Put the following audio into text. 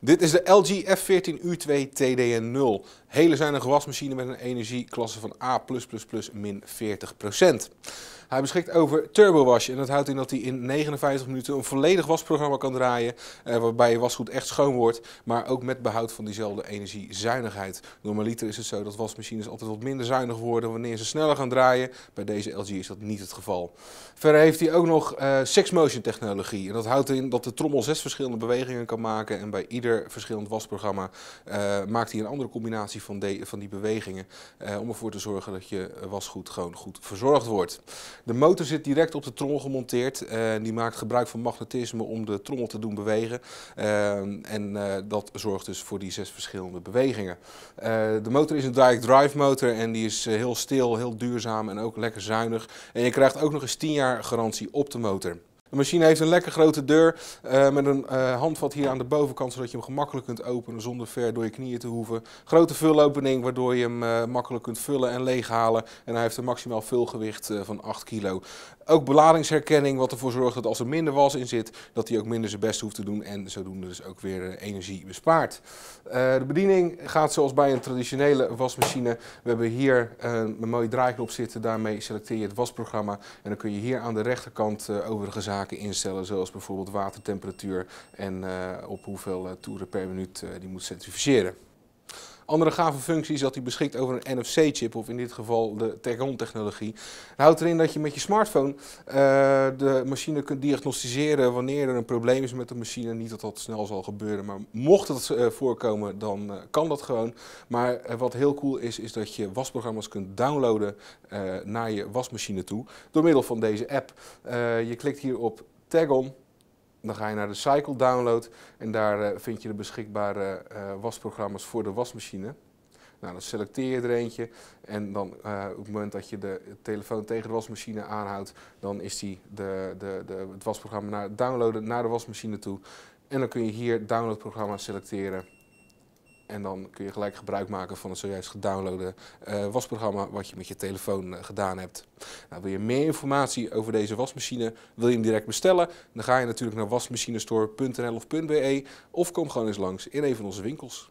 Dit is de LG F14U2 TDN0. Hele zuinige wasmachine met een energieklasse van A+++ min 40%. Hij beschikt over turbowash en dat houdt in dat hij in 59 minuten een volledig wasprogramma kan draaien. Eh, waarbij je wasgoed echt schoon wordt, maar ook met behoud van diezelfde energiezuinigheid. Normaliter is het zo dat wasmachines altijd wat minder zuinig worden wanneer ze sneller gaan draaien. Bij deze LG is dat niet het geval. Verder heeft hij ook nog eh, Six Motion technologie en dat houdt in dat de trommel zes verschillende bewegingen kan maken en bij ieder verschillend wasprogramma eh, maakt hij een andere combinatie van, de, van die bewegingen. Eh, om ervoor te zorgen dat je wasgoed gewoon goed verzorgd wordt. De motor zit direct op de trommel gemonteerd. Eh, die maakt gebruik van magnetisme om de trommel te doen bewegen. en dat zorgt dus voor die zes verschillende bewegingen. de motor is een direct drive motor en die is heel stil, heel duurzaam en ook lekker zuinig. En je krijgt ook nog eens 10 jaar garantie op de motor. De machine heeft een lekker grote deur eh, met een eh, handvat hier aan de bovenkant, zodat je hem gemakkelijk kunt openen zonder ver door je knieën te hoeven. Grote vulopening, waardoor je hem eh, makkelijk kunt vullen en leeghalen. En hij heeft een maximaal vulgewicht van 8 kilo. Ook beladingsherkenning, wat ervoor zorgt dat als er minder was in zit, dat hij ook minder zijn best hoeft te doen en zodoende dus ook weer energie bespaart. de bediening gaat zoals bij een traditionele wasmachine. We hebben hier een mooie draaiknop zitten, daarmee selecteer je het wasprogramma. En dan kun je hier aan de rechterkant overigens instellen, zoals bijvoorbeeld watertemperatuur en eh, op hoeveel eh, toeren per minuut eh, die moet certificeren. Andere gave functie is dat hij beschikt over een NFC-chip, of in dit geval de Tegon-technologie. Dat houdt erin dat je met je smartphone eh, de machine kunt diagnosticeren wanneer er een probleem is met de machine. Niet dat dat snel zal gebeuren, maar mocht dat eh, voorkomen, dan eh, kan dat gewoon. Maar wat heel cool is, is dat je wasprogramma's kunt downloaden naar je wasmachine toe door middel van deze app. je klikt hier op Tagon. Dan ga je naar de Cycle Download en daar eh, vind je de beschikbare eh, wasprogramma's voor de wasmachine. Nou, dan selecteer je er eentje en dan eh, op het moment dat je de telefoon tegen de wasmachine aanhoudt, dan is die de, de, de, het wasprogramma naar, downloaden naar de wasmachine toe. En dan kun je hier downloadprogramma selecteren. En dan kun je gelijk gebruik maken van het zojuist gedownloade eh, wasprogramma wat je met je telefoon eh, gedaan hebt. Nou, wil je meer informatie over deze wasmachine, wil je hem direct bestellen? Dan ga je natuurlijk naar wasmachinestore.nl of .be of kom gewoon eens langs in een van onze winkels.